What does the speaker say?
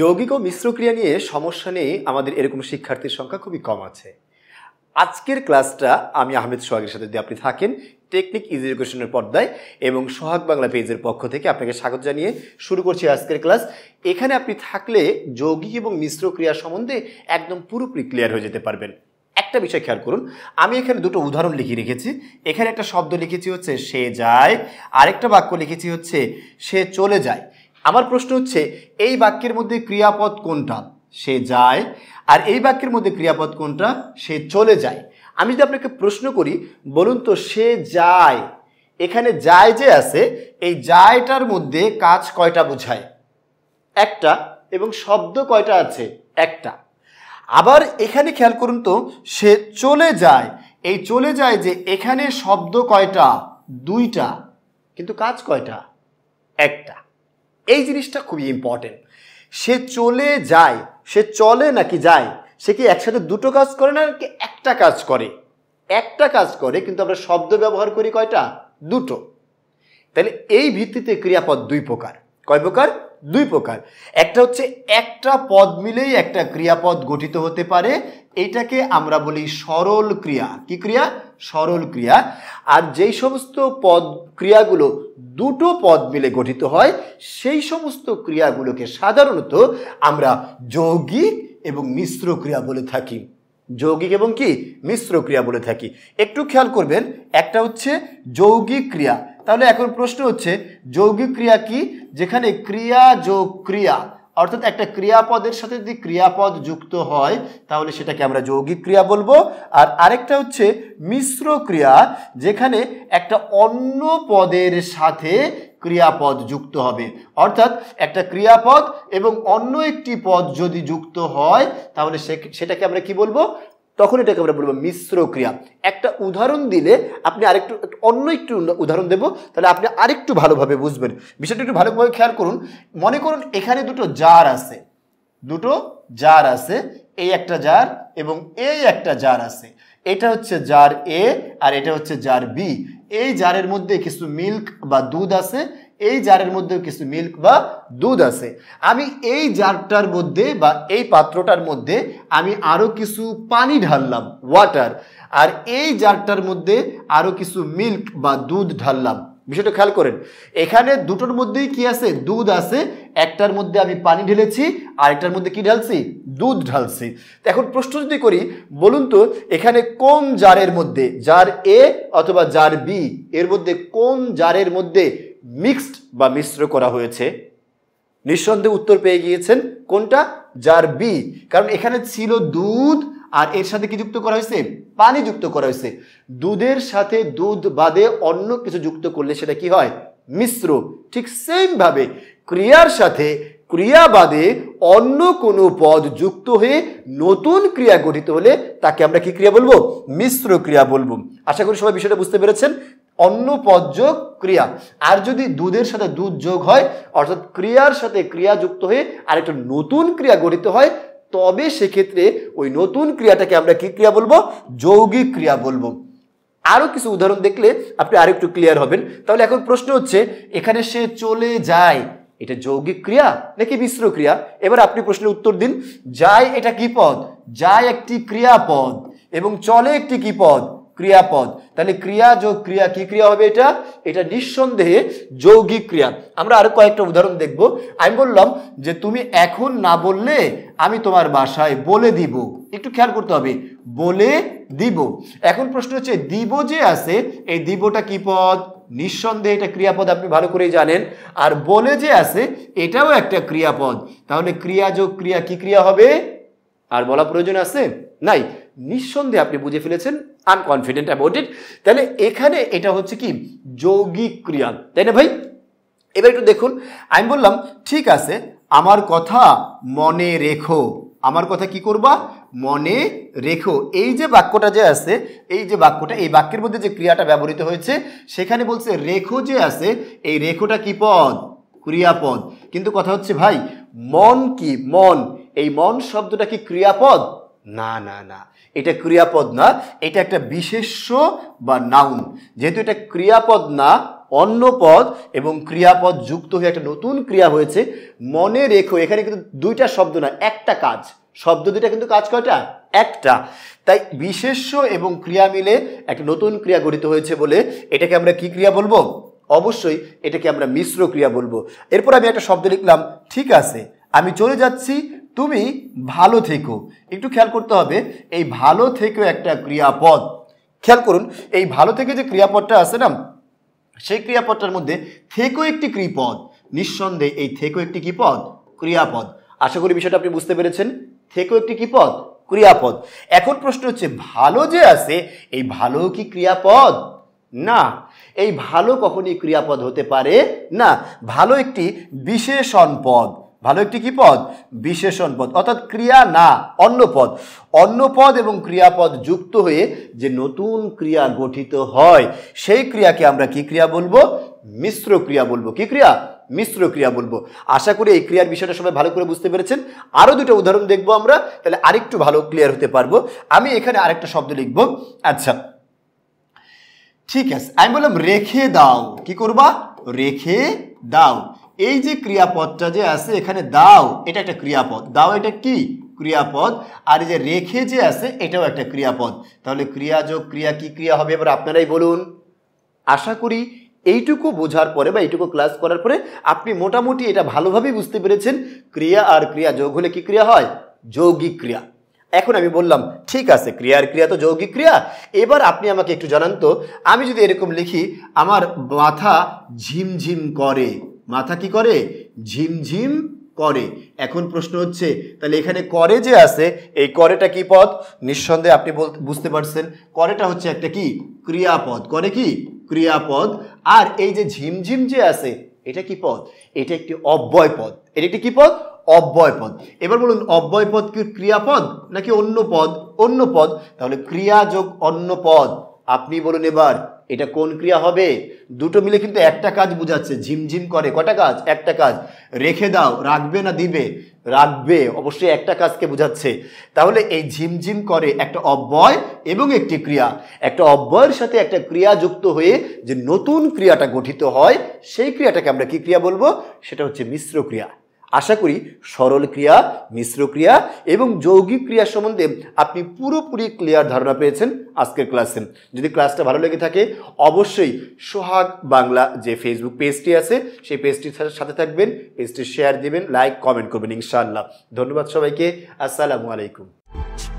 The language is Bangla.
যৌগিক ও মিশ্র ক্রিয়া নিয়ে সমস্যা নিয়ে আমাদের এরকম শিক্ষার্থীর সংখ্যা খুবই কম আছে আজকের ক্লাসটা আমি আহমেদ সোহাগের সাথে যদি আপনি থাকেন টেকনিক ইজ এডুকেশনের পর্দায় এবং সোহাগ বাংলা পেজের পক্ষ থেকে আপনাকে স্বাগত জানিয়ে শুরু করছি আজকের ক্লাস এখানে আপনি থাকলে যৌগিক এবং মিশ্র ক্রিয়া সম্বন্ধে একদম পুরোপুরি ক্লিয়ার হয়ে যেতে পারবেন একটা বিষয় খেয়াল করুন আমি এখানে দুটো উদাহরণ লিখে রেখেছি এখানে একটা শব্দ লিখেছি হচ্ছে সে যায় আরেকটা বাক্য লিখেছি হচ্ছে সে চলে যায় আমার প্রশ্ন হচ্ছে এই বাক্যের মধ্যে ক্রিয়াপদ কোনটা সে যায় আর এই বাক্যের মধ্যে ক্রিয়াপদ কোনটা সে চলে যায় আমি যদি আপনাকে প্রশ্ন করি বলুন তো সে যায় এখানে যায় যে আছে এই যায়টার মধ্যে কাজ কয়টা বোঝায় একটা এবং শব্দ কয়টা আছে একটা আবার এখানে খেয়াল করুন তো সে চলে যায় এই চলে যায় যে এখানে শব্দ কয়টা দুইটা কিন্তু কাজ কয়টা একটা এই জিনিসটা খুবই ইম্পর্টেন্ট সে চলে যায় সে চলে নাকি যায় সে কি একসাথে দুটো কাজ করে না নাকি একটা কাজ করে একটা কাজ করে কিন্তু আমরা শব্দ ব্যবহার করি কয়টা দুটো তাহলে এই ভিত্তিতে ক্রিয়াপদ দুই প্রকার কয় প্রকার দুই প্রকার একটা হচ্ছে একটা পদ মিলেই একটা ক্রিয়াপদ গঠিত হতে পারে এটাকে আমরা বলি সরল ক্রিয়া কি ক্রিয়া সরল ক্রিয়া আর যেই সমস্ত পদ ক্রিয়াগুলো দুটো পদ মিলে গঠিত হয় সেই সমস্ত ক্রিয়াগুলোকে সাধারণত আমরা যৌগিক এবং মিশ্র ক্রিয়া বলে থাকি যৌগিক এবং কি মিশ্র ক্রিয়া বলে থাকি একটু খেয়াল করবেন একটা হচ্ছে যৌগিক ক্রিয়া তাহলে এখন প্রশ্ন হচ্ছে যৌগিক ক্রিয়া কি যেখানে ক্রিয়া যোগ ক্রিয়া অর্থাৎ একটা ক্রিয়াপদের সাথে যদি ক্রিয়াপদ যুক্ত হয় তাহলে সেটাকে আমরা যৌগিক ক্রিয়া বলবো আর আরেকটা হচ্ছে মিশ্র ক্রিয়া যেখানে একটা অন্য পদের সাথে ক্রিয়াপদ যুক্ত হবে অর্থাৎ একটা ক্রিয়াপদ এবং অন্য একটি পদ যদি যুক্ত হয় তাহলে সেটাকে আমরা কি বলবো তখন এটাকে আমরা বলবো মিশ্র ক্রিয়া একটা উদাহরণ দিলে আপনি আরেকটু অন্য একটু উদাহরণ দেব তাহলে আপনি আরেকটু ভালোভাবে বুঝবেন বিষয়টা একটু ভালোভাবে খেয়াল করুন মনে করুন এখানে দুটো জার আছে দুটো জার আছে এই একটা জার এবং এই একটা জার আছে এটা হচ্ছে জার এ আর এটা হচ্ছে জার বি এই জারের মধ্যে কিছু মিল্ক বা দুধ আছে এই জারের মধ্যেও কিছু মিল্ক বা দুধ আছে আমি এই জারটার মধ্যে বা এই পাত্রটার মধ্যে আমি আরও কিছু পানি ঢাললাম ওয়াটার আর এই জারটার মধ্যে আরও কিছু মিল্ক বা দুধ ঢাললাম বিষয়টা খেয়াল করেন এখানে দুটোর মধ্যেই কি আছে দুধ আছে একটার মধ্যে আমি পানি ঢেলেছি আর একটার মধ্যে কি ঢালছি দুধ ঢালছি এখন প্রশ্ন যদি করি বলুন তো এখানে কোন জারের মধ্যে জার এ অথবা জার বি এর মধ্যে কোন জারের মধ্যে মিক্সড বা মিশ্র করা হয়েছে নিঃসন্দেহে উত্তর পেয়ে গিয়েছেন কোনটা যার বি কারণ এখানে ছিল দুধ আর এর সাথে কি যুক্ত করা হয়েছে পানি যুক্ত করা হয়েছে দুধের সাথে দুধ বাদে অন্য কিছু যুক্ত করলে সেটা কি হয় মিশ্র ঠিক সেমভাবে ক্রিয়ার সাথে ক্রিয়া বাদে অন্য কোনো পদ যুক্ত হয়ে নতুন ক্রিয়া গঠিত হলে তাকে আমরা কি ক্রিয়া বলবো মিশ্র ক্রিয়া বলবো আশা করি সবাই বিষয়টা বুঝতে পেরেছেন অন্নপদ ক্রিয়া আর যদি দুধের সাথে দুধ যোগ হয় অর্থাৎ ক্রিয়ার সাথে ক্রিয়া যুক্ত হয়ে একটা নতুন ক্রিয়া গঠিত হয় তবে সেক্ষেত্রে ওই নতুন ক্রিয়াটাকে আমরা কি ক্রিয়া বলবো যৌগিক ক্রিয়া বলবো আরও কিছু উদাহরণ দেখলে আপনি আরেকটু ক্লিয়ার হবেন তাহলে এখন প্রশ্ন হচ্ছে এখানে সে চলে যায় এটা যৌগিক ক্রিয়া নাকি মিশ্র ক্রিয়া এবার আপনি প্রশ্নের উত্তর দিন যায় এটা কি পদ যায় একটি ক্রিয়াপদ এবং চলে একটি কি পদ ক্রিয়াপদ তাহলে ক্রিয়া যোগ ক্রিয়া কি ক্রিয়া হবে এটা এটা নিঃসন্দেহে যৌগিক ক্রিয়া আমরা আরো কয়েকটা উদাহরণ দেখব আমি বললাম যে তুমি এখন না বললে আমি তোমার বাসায় বলে দিব একটু খেয়াল করতে হবে বলে দিব এখন প্রশ্ন হচ্ছে দিব যে আছে এই দিবটা কি পদ নিঃসন্দেহে এটা ক্রিয়াপদ আপনি ভালো করেই জানেন আর বলে যে আছে এটাও একটা ক্রিয়াপদ তাহলে ক্রিয়া যোগ ক্রিয়া কি ক্রিয়া হবে আর বলা প্রয়োজন আছে নাই নিঃসন্দেহে আপনি বুঝে ফেলেছেন আনকনফিডেন্ট অ্যাবাউট ইট তাহলে এখানে এটা হচ্ছে কি যৌগিক ক্রিয়া তাই না ভাই এবার একটু দেখুন আমি বললাম ঠিক আছে আমার কথা মনে রেখো আমার কথা কি করবা মনে রেখো এই যে বাক্যটা যে আছে এই যে বাক্যটা এই বাক্যের মধ্যে যে ক্রিয়াটা ব্যবহৃত হয়েছে সেখানে বলছে রেখো যে আছে এই রেখোটা কি পদ ক্রিয়াপদ কিন্তু কথা হচ্ছে ভাই মন কি মন এই মন শব্দটা কি ক্রিয়াপদ না না না এটা ক্রিয়াপদ না এটা একটা বিশেষ্য বা নাউন যেহেতু এটা ক্রিয়াপদ না অন্য পদ এবং ক্রিয়াপদ যুক্ত হয়ে একটা নতুন ক্রিয়া হয়েছে মনে রেখো এখানে কিন্তু দুইটা শব্দ না একটা কাজ শব্দ দুইটা কিন্তু কাজ কয়টা একটা তাই বিশেষ্য এবং ক্রিয়া মিলে একটা নতুন ক্রিয়া গঠিত হয়েছে বলে এটাকে আমরা কি ক্রিয়া বলবো অবশ্যই এটাকে আমরা মিশ্র ক্রিয়া বলবো এরপর আমি একটা শব্দ লিখলাম ঠিক আছে আমি চলে যাচ্ছি তুমি ভালো থেকো একটু খেয়াল করতে হবে এই ভালো থেকে একটা ক্রিয়াপদ খেয়াল করুন এই ভালো থেকে যে ক্রিয়াপদটা আছে না সেই ক্রিয়াপদটার মধ্যে থেকো একটি ক্রিপদ নিঃসন্দেহে এই থেকো একটি কি পদ ক্রিয়াপদ আশা করি বিষয়টা আপনি বুঝতে পেরেছেন থেকো একটি কি পদ ক্রিয়াপদ এখন প্রশ্ন হচ্ছে ভালো যে আছে এই ভালো কি ক্রিয়াপদ না এই ভালো কখনই ক্রিয়াপদ হতে পারে না ভালো একটি বিশেষণ পদ ভালো একটি কী পদ বিশেষণ পদ অর্থাৎ ক্রিয়া না অন্য পদ অন্য পদ এবং ক্রিয়াপদ যুক্ত হয়ে যে নতুন ক্রিয়া গঠিত হয় সেই ক্রিয়াকে আমরা কি ক্রিয়া বলবো মিশ্র ক্রিয়া বলবো কি ক্রিয়া মিশ্র ক্রিয়া বলবো আশা করি এই ক্রিয়ার বিষয়টা সবাই ভালো করে বুঝতে পেরেছেন আরও দুটো উদাহরণ দেখবো আমরা তাহলে আরেকটু ভালো ক্লিয়ার হতে পারবো আমি এখানে আরেকটা শব্দ লিখবো আচ্ছা ঠিক আছে আমি বললাম রেখে দাও কি করবা রেখে দাও এই যে ক্রিয়াপদটা যে আছে এখানে দাও এটা একটা ক্রিয়াপদ দাও এটা কি ক্রিয়াপদ আর এই যে রেখে যে আছে এটাও একটা ক্রিয়াপদ তাহলে ক্রিয়া যোগ ক্রিয়া কি ক্রিয়া হবে এবার আপনারাই বলুন আশা করি এইটুকু বোঝার পরে বা এইটুকু ক্লাস করার পরে আপনি মোটামুটি এটা ভালোভাবেই বুঝতে পেরেছেন ক্রিয়া আর ক্রিয়া যোগ হলে কি ক্রিয়া হয় যৌগিক ক্রিয়া এখন আমি বললাম ঠিক আছে ক্রিয়ার ক্রিয়া তো যৌগিক ক্রিয়া এবার আপনি আমাকে একটু জানান তো আমি যদি এরকম লিখি আমার মাথা ঝিমঝিম করে মাথা কি করে ঝিমঝিম করে এখন প্রশ্ন হচ্ছে তাহলে এখানে করে যে আছে এই করেটা কি পদ নিঃসন্দেহে আপনি বুঝতে পারছেন করেটা হচ্ছে একটা কি ক্রিয়াপদ করে কি ক্রিয়াপদ আর এই যে ঝিমঝিম যে আছে এটা কি পদ এটা একটি অব্যয় পদ এটা একটি কি পদ অব্যয় পদ এবার বলুন অব্যয় পদ কি ক্রিয়াপদ নাকি অন্য পদ অন্য পদ তাহলে ক্রিয়া যোগ অন্য পদ আপনি বলুন এবার এটা কোন ক্রিয়া হবে দুটো মিলে কিন্তু একটা কাজ বোঝাচ্ছে ঝিমঝিম করে কটা কাজ একটা কাজ রেখে দাও রাখবে না দিবে রাখবে অবশ্যই একটা কাজকে বোঝাচ্ছে তাহলে এই ঝিমঝিম করে একটা অব্যয় এবং একটি ক্রিয়া একটা অব্যয়ের সাথে একটা ক্রিয়া যুক্ত হয়ে যে নতুন ক্রিয়াটা গঠিত হয় সেই ক্রিয়াটাকে আমরা কি ক্রিয়া বলবো সেটা হচ্ছে মিশ্র ক্রিয়া আশা করি সরল ক্রিয়া মিশ্র ক্রিয়া এবং যৌগিক ক্রিয়া সম্বন্ধে আপনি পুরোপুরি ক্লিয়ার ধারণা পেয়েছেন আজকের ক্লাসে যদি ক্লাসটা ভালো লেগে থাকে অবশ্যই সোহাগ বাংলা যে ফেসবুক পেজটি আছে সেই পেজটির সাথে থাকবেন পেজটি শেয়ার দেবেন লাইক কমেন্ট করবেন ইনশাআল্লাহ ধন্যবাদ সবাইকে আসসালামু আলাইকুম